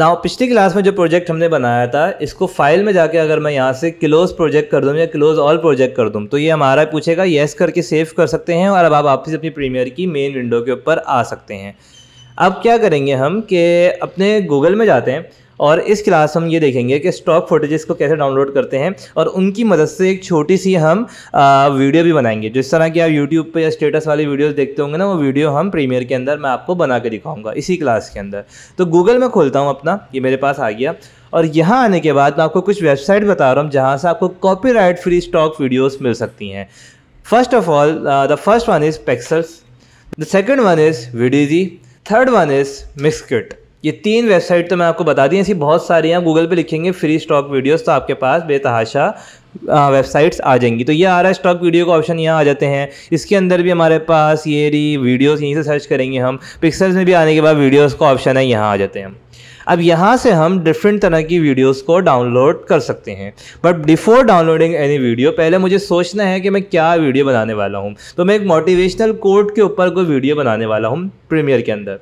now पिछली class में जो प्रोजेक्ट हमने बनाया था इसको फाइल में जाके अगर मैं यहाँ से क्लोज प्रोजेक्ट कर दूँ या क्लोज ऑल प्रोजेक्ट कर दूँ तो ये हमारा पूछेगा येस करके सेव कर सकते हैं और अब आप वापस अपनी प्रीमियर की मेन विंडो के ऊपर आ सकते हैं अब क्या करेंगे हम कि अपने गूगल में जाते हैं और इस क्लास हम ये देखेंगे कि स्टॉक फोटेजेस को कैसे डाउनलोड करते हैं और उनकी मदद से एक छोटी सी हम आ, वीडियो भी बनाएंगे जिस तरह की आप यूट्यूब पर स्टेटस वाली वीडियोज़ देखते होंगे ना वो वीडियो हम प्रीमियर के अंदर मैं आपको बना के दिखाऊँगा इसी क्लास के अंदर तो गूगल में खोलता हूँ अपना ये मेरे पास आ गया और यहाँ आने के बाद मैं आपको कुछ वेबसाइट बता रहा हूँ जहाँ से आपको कॉपीराइट फ्री स्टॉक वीडियोस मिल सकती हैं first of all the first one is Pexels the second one is Videezy third one is Mixkit ये तीन वेबसाइट तो मैं आपको बता दी ऐसी बहुत सारी हैं गूगल पे लिखेंगे फ्री स्टॉक वीडियोस तो आपके पास बेतहाशा वेबसाइट्स आ जाएंगी तो ये आ रहा है स्टॉक वीडियो का ऑप्शन यहाँ आ जाते हैं इसके अंदर भी हमारे पास ये रही वीडियोस यहीं से सर्च करेंगे हम पिक्सल्स में भी आने के बाद वीडियोज़ का ऑप्शन है यहाँ आ जाते हैं अब यहाँ से हम डिफरेंट तरह की वीडियोस को डाउनलोड कर सकते हैं but before downloading any video पहले मुझे सोचना है कि मैं क्या वीडियो बनाने वाला हूँ तो मैं एक मोटिवेशनल कोड के ऊपर कोई वीडियो बनाने वाला हूँ प्रीमियर के अंदर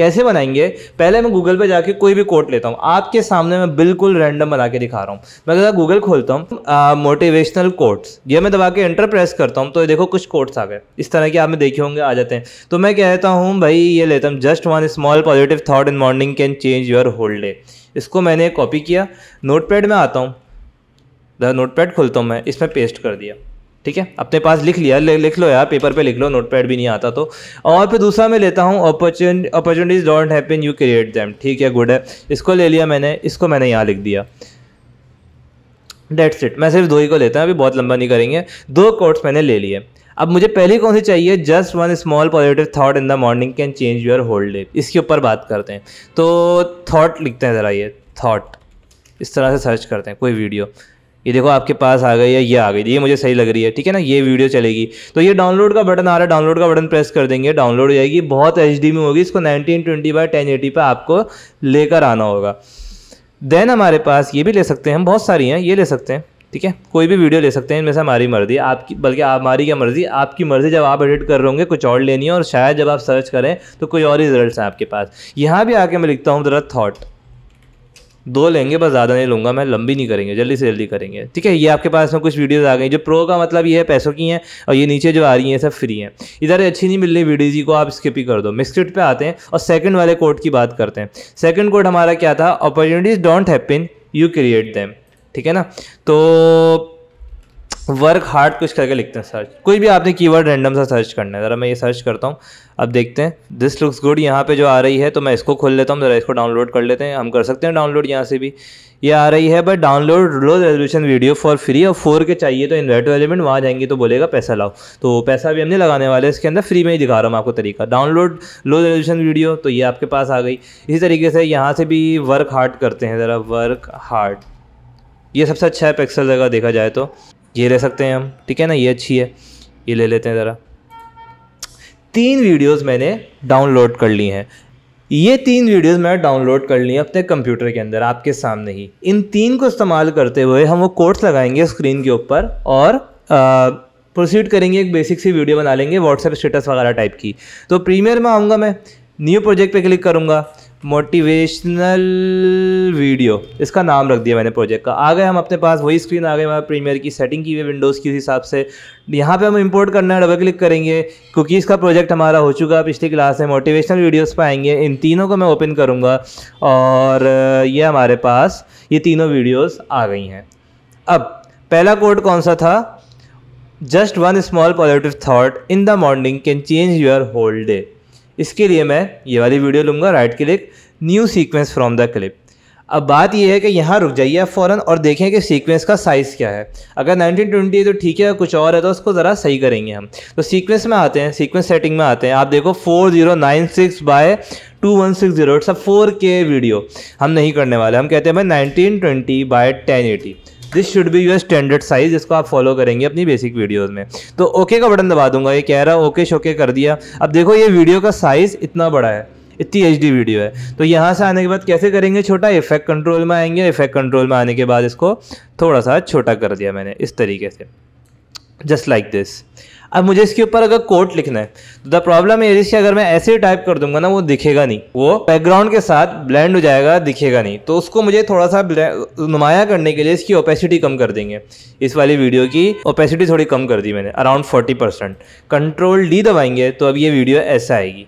कैसे बनाएंगे पहले मैं गूगल पे जाके कोई भी कोट लेता हूँ आपके सामने मैं बिल्कुल रैंडम बना के दिखा रहा हूँ मैं जरा गूगल खोलता हूँ मोटिवेशनल कोट्स ये मैं दबा के एंटर प्रेस करता हूँ तो देखो कुछ कोट्स आ गए इस तरह के आपने देखे होंगे आ जाते हैं तो मैं कहता हूँ भाई ये लेता हूँ just one small positive thought in morning can change your whole day इसको मैंने कॉपी किया नोटपैड में आता हूँ पैड खोलता हूँ मैं इसमें पेस्ट कर दिया ठीक है अपने पास लिख लिया लिख लो यार पेपर पे लिख लो नोटपैड भी नहीं आता तो और फिर दूसरा मैं लेता हूँ opportunities don't happen you create them ठीक है गुड है इसको ले लिया मैंने इसको मैंने यहाँ लिख दिया डेट्स इट मैं सिर्फ दो ही को लेता हूँ अभी बहुत लंबा नहीं करेंगे दो कोट्स मैंने ले लिए अब मुझे पहली कौन सी चाहिए just one small positive thought in the morning can change your whole day इसके ऊपर बात करते हैं तो थॉट लिखते हैं ज़रा ये थॉट इस तरह से सर्च करते हैं कोई वीडियो ये देखो आपके पास आ गई है ये आ गई ये मुझे सही लग रही है ठीक है ना ये वीडियो चलेगी तो ये डाउनलोड का बटन आ रहा है डाउनलोड का बटन प्रेस कर देंगे डाउनलोड हो जाएगी बहुत एच में होगी इसको nineteen twenty by ten eighty पर आपको लेकर आना होगा देन हमारे पास ये भी ले सकते हैं हम बहुत सारी हैं ये ले सकते हैं ठीक है कोई भी वीडियो ले सकते हैं इनमें से हमारी मर्जी आपकी बल्कि आप हमारी क्या मर्जी आपकी मर्ज़ी जब आप एडिट कर रहे होंगे कुछ और लेनी है और शायद जब आप सर्च करें तो कोई और ही रिजल्ट हैं आपके पास यहाँ भी आके मैं लिखता हूँ ज़रा थाट दो लेंगे बस ज़्यादा नहीं लूँगा मैं लंबी नहीं करेंगे जल्दी से जल्दी करेंगे ठीक है ये आपके पास में कुछ वीडियोज़ आ गई जो प्रो का मतलब ये है पैसों की हैं और ये नीचे जो आ रही हैं सब फ्री हैं इधर अच्छी नहीं मिल रही वीडियो जी को आप स्किप ही कर दो मिस्क्रिप्ट पर आते हैं और सेकेंड वाले कोड की बात करते हैं सेकेंड कोड हमारा क्या था opportunities don't happen you create them ठीक है ना तो वर्क हार्ड कुछ करके लिखते हैं सर्च कोई भी आपने कीवर्ड रैंडम सा सर्च करना है ज़रा मैं ये सर्च करता हूँ अब देखते हैं दिस लुक्स गुड यहाँ पे जो आ रही है तो मैं इसको खोल लेता हूँ ज़रा इसको डाउनलोड कर लेते हैं हम कर सकते हैं डाउनलोड यहाँ से भी ये आ रही है but download low resolution video for free और फोर के चाहिए तो इन्वर्ट एलिमेंट वहाँ जाएंगे तो बोलेगा पैसा लाओ तो पैसा भी हम नहीं लगाने वाले इसके अंदर फ्री में ही दिखा रहा हूँ आपको तरीका डाउनलोड लो रेजोल्यूशन वीडियो तो ये आपके पास आ गई इसी तरीके से यहाँ से भी वर्क हार्ड करते हैं ज़रा वर्क हार्ड ये सबसे अच्छा है पिक्सल जगह देखा जाए तो ये ले सकते हैं हम ठीक है ना ये अच्छी है ये ले लेते हैं ज़रा तीन वीडियोस मैंने डाउनलोड कर ली हैं ये तीन वीडियोस मैं डाउनलोड कर ली अपने कंप्यूटर के अंदर आपके सामने ही इन तीन को इस्तेमाल करते हुए हम वो कोड्स लगाएंगे स्क्रीन के ऊपर और प्रोसीड करेंगे एक बेसिक सी वीडियो बना लेंगे व्हाट्सएप स्टेटस वगैरह टाइप की तो प्रीमियर में आऊँगा मैं न्यू प्रोजेक्ट पे क्लिक करूँगा मोटिवेशनल वीडियो इसका नाम रख दिया मैंने प्रोजेक्ट का आ गए हम अपने पास वही स्क्रीन आ गए हमारे प्रीमियर की सेटिंग की हुई विंडोज़ के हिसाब से यहाँ पे हम इंपोर्ट करना है डबल क्लिक करेंगे कुकीज़ का प्रोजेक्ट हमारा हो चुका है पिछली क्लास में मोटिवेशनल वीडियोस पर आएंगे इन तीनों को मैं ओपन करूँगा और ये हमारे पास ये तीनों वीडियोज़ आ गई हैं अब पहला कोड कौन सा था just one small positive thought in the morning can change your whole day इसके लिए मैं ये वाली वीडियो लूँगा right click new sequence from the clip अब बात यह है कि यहाँ रुक जाइए आप फ़ौरन और देखें कि सीक्वेंस का साइज़ क्या है अगर 1920 है तो ठीक है कुछ और है तो उसको ज़रा सही करेंगे हम तो सीक्वेंस में आते हैं सीक्वेंस सेटिंग में आते हैं आप देखो 4096 zero nine six by two one six zero four K video हम नहीं करने वाले हम कहते हैं भाई nineteen twenty by ten eighty this should be your standard size इसको आप फॉलो करेंगे अपनी बेसिक वीडियोज़ में तो ओके का बटन दबा दूंगा ये कह रहा है ओके शोके कर दिया अब देखो ये वीडियो का साइज़ इतना बड़ा है इतनी एच वीडियो है तो यहाँ से आने के बाद कैसे करेंगे छोटा इफेक्ट कंट्रोल में आएंगे इफेक्ट कंट्रोल में आने के बाद इसको थोड़ा सा छोटा कर दिया मैंने इस तरीके से जस्ट लाइक दिस अब मुझे इसके ऊपर अगर कोट लिखना है तो द प्रॉब्लम इज कि अगर मैं ऐसे ही टाइप कर दूंगा ना वो दिखेगा नहीं वो बैकग्राउंड के साथ ब्लेंड हो जाएगा दिखेगा नहीं तो उसको मुझे थोड़ा सा नुमाया करने के लिए इसकी ओपेसिटी कम कर देंगे इस वाली वीडियो की ओपेसिटी थोड़ी कम कर दी मैंने around forty percent control D दबाएंगे तो अब ये वीडियो ऐसा आएगी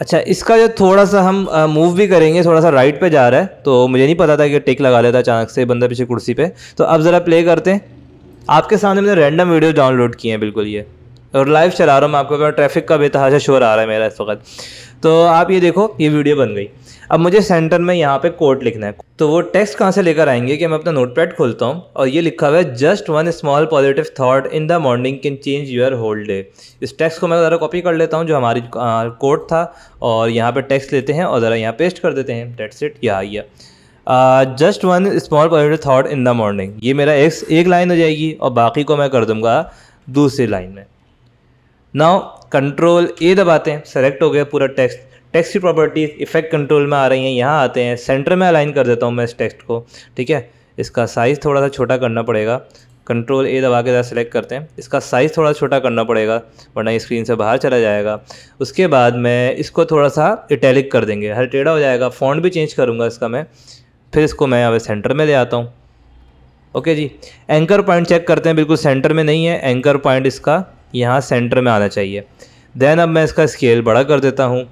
अच्छा इसका जो थोड़ा सा हम मूव भी करेंगे थोड़ा सा राइट पे जा रहा है तो मुझे नहीं पता था कि टेक लगा लेता अचानक से बंदा पीछे कुर्सी पे तो अब ज़रा प्ले करते हैं आपके सामने मैंने रैंडम वीडियो डाउनलोड किए हैं बिल्कुल ये और लाइव चला रहा हूँ मैं आपको ट्रैफिक का बेतहाशा शोर आ रहा है मेरा इस वक्त तो आप ये देखो ये वीडियो बन गई अब मुझे सेंटर में यहाँ पे कोड लिखना है तो वो टेक्स्ट कहाँ से लेकर आएंगे कि मैं अपना नोटपैड खोलता हूँ और ये लिखा हुआ है just one small positive thought in the morning can change your whole day इस टेक्स्ट को मैं ज़रा कॉपी कर लेता हूँ जो हमारी कोड था और यहाँ पर टेक्स्ट लेते हैं और ज़रा यहाँ पेस्ट कर देते हैं डेट्स इट या आइया just one small positive thought in the morning ये मेरा एक एक लाइन हो जाएगी और बाकी को मैं कर दूँगा दूसरी लाइन में नाउ कंट्रोल ए दबाते हैं सेलेक्ट हो गया पूरा टेक्स्ट टेक्स्ट की प्रॉपर्टीज इफेक्ट कंट्रोल में आ रही हैं यहाँ आते हैं सेंटर में अलाइन कर देता हूँ मैं इस टेक्स्ट को ठीक है इसका साइज़ थोड़ा सा छोटा करना पड़ेगा कंट्रोल ए दबा के ज़्यादा सेलेक्ट करते हैं इसका साइज़ थोड़ा छोटा करना पड़ेगा वरना स्क्रीन से बाहर चला जाएगा उसके बाद मैं इसको थोड़ा सा इटैलिक कर देंगे हर टेढ़ा हो जाएगा फ़ॉन्ट भी चेंज करूँगा इसका मैं फिर इसको मैं अब सेंटर में ले आता हूँ ओके जी एंकर पॉइंट चेक करते हैं बिल्कुल सेंटर में नहीं है एंकर पॉइंट इसका यहाँ सेंटर में आना चाहिए देन अब मैं इसका स्केल बड़ा कर देता हूँ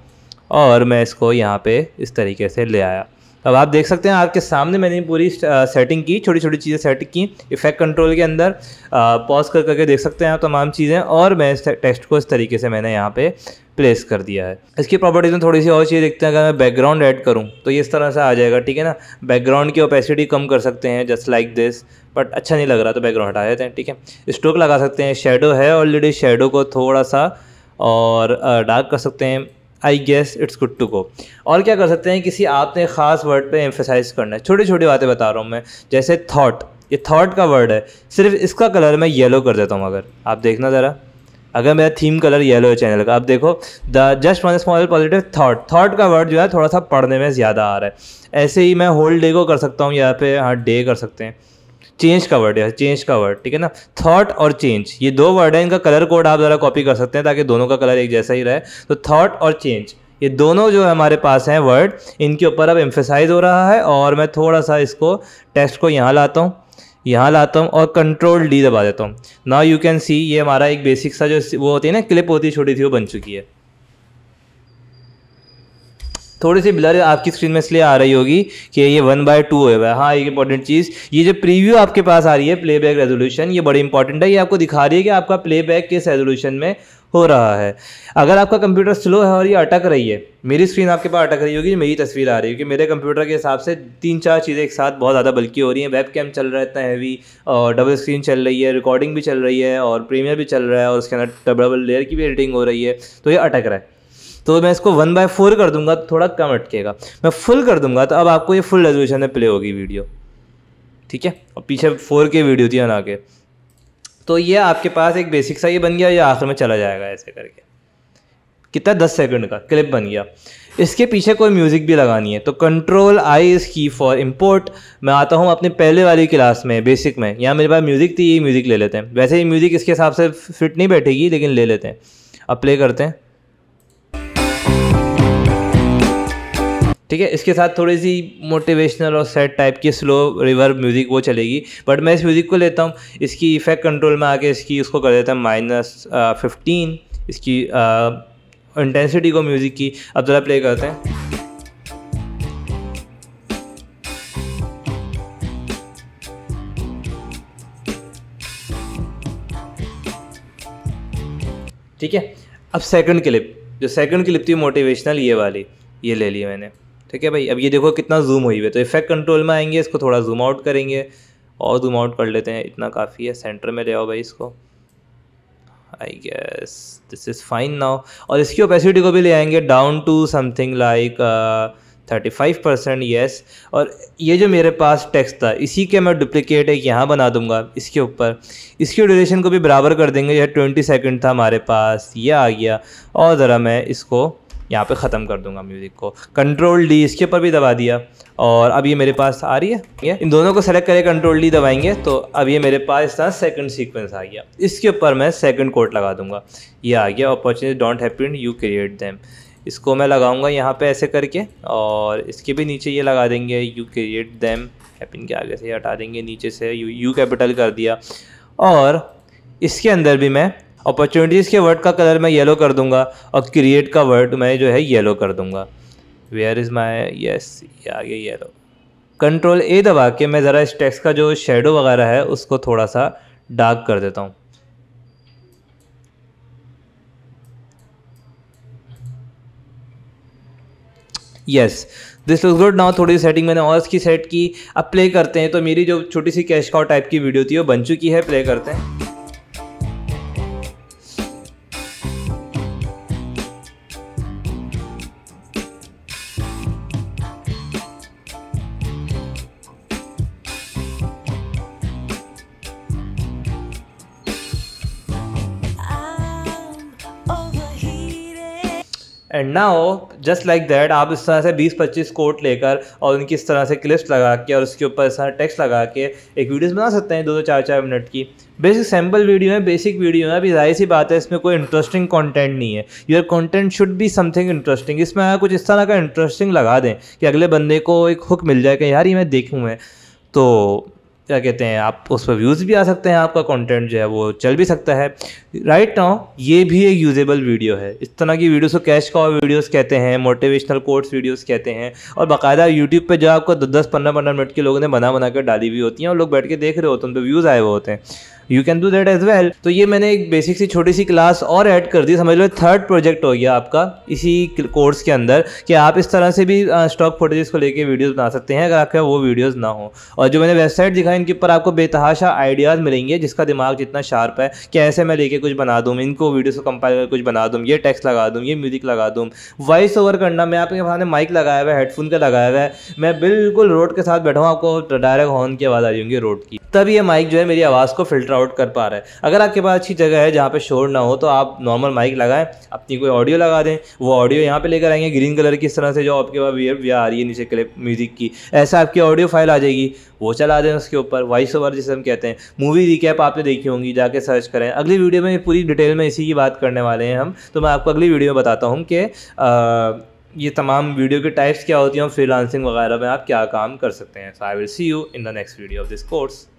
और मैं इसको यहाँ पे इस तरीके से ले आया अब आप देख सकते हैं आपके सामने मैंने पूरी सेटिंग की छोटी छोटी चीज़ें सेट की इफेक्ट कंट्रोल के अंदर पॉज कर करके देख सकते हैं आप तमाम चीज़ें और मैं इस टेक्स्ट को इस तरीके से मैंने यहाँ पे प्लेस कर दिया है इसकी प्रॉपर्टीज़ में थोड़ी सी और चीज़ देखते हैं अगर मैं बैकग्राउंड ऐड करूँ तो ये इस तरह से आ जाएगा ठीक है ना बैकग्राउंड की ओपेसिटी कम कर सकते हैं जस्ट लाइक दिस बट अच्छा नहीं लग रहा तो बैकग्राउंड हटा देते हैं ठीक है स्ट्रोक लगा सकते हैं शेडो है ऑलरेडी शेडो को थोड़ा सा और डार्क कर सकते हैं I guess it's good to go और क्या कर सकते हैं किसी आपने ख़ास वर्ड पे एम्फेसाइज करना है छोटी छोटी बातें बता रहा हूँ मैं जैसे थाट ये थाट का वर्ड है सिर्फ इसका कलर मैं येलो कर देता हूँ अगर आप देखना ज़रा अगर मेरा थीम कलर येलो है चैनल का आप देखो the just one small positive thought thought का वर्ड जो है थोड़ा सा पढ़ने में ज़्यादा आ रहा है ऐसे ही मैं होल डे को कर सकता हूँ या पे हाँ डे कर सकते हैं चेंज का वर्ड है चेंज का वर्ड ठीक है ना थॉट और चेंज ये दो वर्ड है इनका कलर कोड आप ज़रा कॉपी कर सकते हैं ताकि दोनों का कलर एक जैसा ही रहे तो थॉट और चेंज ये दोनों जो हमारे पास हैं वर्ड इनके ऊपर अब एम्फेसाइज हो रहा है और मैं थोड़ा सा इसको टेक्स्ट को यहाँ लाता हूँ यहाँ लाता हूँ और कंट्रोल डी दबा देता हूँ नाउ यू कैन सी ये हमारा एक बेसिक सा जो वो होती है ना क्लिप होती है छोटी थी वो बन चुकी है थोड़ी सी ब्लर आपकी स्क्रीन में इसलिए आ रही होगी कि ये वन बाय टू हो है हाँ एक इंपॉर्टेंट चीज़ ये जो प्रीव्यू आपके पास आ रही है प्लेबैक रेजोल्यूशन ये बड़ी इंपॉर्टेंट है ये आपको दिखा रही है कि आपका प्लेबैक किस रेजोल्यूशन में हो रहा है अगर आपका कंप्यूटर स्लो है और ये अटक रही है मेरी स्क्रीन आपके पास अटक रही होगी मेरी तस्वीर आ रही है कि मेरे कंप्यूटर के हिसाब से तीन चार चीज़ें एक साथ बहुत ज़्यादा बल्कि हो रही हैं वेब कैम चल रहा है इतना हैवी और डबल स्क्रीन चल रही है रिकॉर्डिंग भी चल रही है और प्रीमियर भी चल रहा है और उसके अंदर डबल लेयर की भी एडिटिंग हो रही है तो ये अटक रहा है तो मैं इसको वन बाय फोर कर दूंगा तो थोड़ा कम अटकेगा मैं फुल कर दूंगा तो अब आपको ये फुल रेजोल्यूशन में प्ले होगी वीडियो ठीक है और पीछे फोर के वीडियो थी बना के तो ये आपके पास एक बेसिक सा ये बन गया ये आखिर में चला जाएगा ऐसे करके कितना दस सेकंड का क्लिप बन गया इसके पीछे कोई म्यूज़िक भी लगानी है तो control I is key for import मैं आता हूँ अपने पहले वाली क्लास में बेसिक में यहाँ मेरे पास म्यूज़िक थी ये म्यूज़िक ले लेते हैं वैसे ये म्यूज़िक इसके हिसाब से फिट नहीं बैठेगी लेकिन ले लेते हैं अब प्ले करते हैं ठीक है इसके साथ थोड़ी सी मोटिवेशनल और सेट टाइप की स्लो रिवर म्यूज़िक वो चलेगी बट मैं इस म्यूज़िक को लेता हूँ इसकी इफेक्ट कंट्रोल में आके इसकी उसको कर देता हूँ माइनस फिफ्टीन uh, इसकी इंटेंसिटी uh, को म्यूज़िक की अब ज़रा प्ले करते हैं ठीक है अब सेकंड क्लिप जो सेकंड क्लिप थी मोटिवेशनल ये वाली ये ले ली मैंने ठीक है भाई अब ये देखो कितना जूम हुई है तो इफेक्ट कंट्रोल में आएंगे इसको थोड़ा जूम आउट करेंगे और जूम आउट कर लेते हैं इतना काफ़ी है सेंटर में ले आओ भाई इसको I guess this is fine now और इसकी ओपेसिटी को भी ले आएंगे down to something like thirty five percent yes और ये जो मेरे पास टेक्स्ट था इसी के मैं डुप्लिकेट एक यहाँ बना दूंगा इसके ऊपर इसकी ड्यूरेशन को भी बराबर कर देंगे यह ट्वेंटी सेकेंड था हमारे पास ये आ गया और ज़रा मैं इसको यहाँ पे ख़त्म कर दूंगा म्यूज़िक को कंट्रोल डी इसके ऊपर भी दबा दिया और अब ये मेरे पास आ रही है ये इन दोनों को सेलेक्ट करें कंट्रोल डी दबाएंगे तो अब ये मेरे पास इस तरह सेकंड सीक्वेंस आ गया इसके ऊपर मैं सेकंड कोट लगा दूंगा ये आ गया opportunity don't happen you create them इसको मैं लगाऊंगा यहाँ पे ऐसे करके और इसके भी नीचे ये लगा देंगे यू क्रिएट दैम हैपिन के आगे से हटा देंगे नीचे से यू यू कैपिटल कर दिया और इसके अंदर भी मैं अपॉर्चुनिटीज़ के वर्ड का कलर मैं येलो कर दूंगा और क्रिएट का वर्ड मैं जो है येलो कर दूंगा वेयर इज़ माई येस ये आ गया येलो कंट्रोल ए दबा के मैं ज़रा इस टेक्स का जो शेडो वगैरह है उसको थोड़ा सा डार्क कर देता हूँ yes this looks good now थोड़ी सेटिंग मैंने और इसकी सेट की अब प्ले करते हैं तो मेरी जो छोटी सी कैश काउ टाइप की वीडियो थी वो बन चुकी है प्ले करते हैं and now just like that आप इस तरह से 20-25 कोट लेकर और उनकी इस तरह से क्लिप्स लगा के और उसके ऊपर इस तरह टेक्स्ट लगा के एक वीडियोस बना सकते हैं दो दो चार चार मिनट की बेसिक सैम्पल वीडियो है बेसिक वीडियो है अभी जाहिर सी बात है इसमें कोई इंटरेस्टिंग कंटेंट नहीं है your content should be something interesting इसमें अगर कुछ इस तरह का इंटरेस्टिंग लगा दें कि अगले बंदे को एक हुक मिल जाए कि यार ये मैं देखूँ मैं तो क्या कहते हैं आप उस पर व्यूज़ भी आ सकते हैं आपका कंटेंट जो है वो चल भी सकता है राइट right नाउ ये भी एक यूजेबल वीडियो है इस तरह की वीडियोस को कैश का वीडियोस कहते हैं मोटिवेशनल कोर्ट्स वीडियोस कहते हैं और बाकायदा यूट्यूब पे जो आपको दस दस पंद्रह पंद्रह मिनट के लोगों ने बना बना कर डाली हुई होती हैं और लोग बैठ के देख रहे होते हैं उन पर व्यूज़ आए हुए होते हैं you can do that as well तो ये मैंने एक बेसिक सी छोटी सी क्लास और ऐड कर दी समझ लो थर्ड प्रोजेक्ट हो गया आपका इसी कोर्स के अंदर कि आप इस तरह से भी स्टॉक फोटेजेस को लेकर वीडियोस बना सकते हैं अगर आपके वो वीडियोस ना हो और जो मैंने वेबसाइट दिखाई इनके ऊपर आपको बेतहाशा आइडियाज़ मिलेंगे जिसका दिमाग जितना शार्प है कि ऐसे मैं लेके कुछ बना दूँ इनको वीडियो को कंपाइल कर कुछ बना दूँ ये टेक्स लगा दूँ ये म्यूज़िक लगा दूँ वॉइस ओवर करना मैं आपके सामने माइक लगाया हुआ है हेडफोन का लगाया हुआ है मैं बिल्कुल रोड के साथ बैठा हूँ आपको डायरेक्ट हॉर्न की आवाज़ आ रही रोड की तब ये माइक जो है मेरी आवाज़ को फिल्टर आउट कर पा रहा है अगर आपके पास अच्छी जगह है जहाँ पे शोर ना हो तो आप नॉर्मल माइक लगाएं अपनी कोई ऑडियो लगा दें वो ऑडियो यहाँ पे लेकर आएंगे ग्रीन कलर की इस तरह से जो आपके पास वी वी आ रही है नीचे क्लिप म्यूज़िक की ऐसा आपकी ऑडियो फाइल आ जाएगी वो चला दें उसके ऊपर वॉइस ओवर जिसे हम कहते हैं मूवी रिकैप आपने देखी होंगी जाके सर्च करें अगली वीडियो में पूरी डिटेल में इसी की बात करने वाले हैं हम तो मैं आपको अगली वीडियो में बताता हूँ कि ये तमाम वीडियो के टाइप्स क्या होती हैं और फ्रीलांसिंग वगैरह में आप क्या काम कर सकते हैं so I will see you in the next video of this course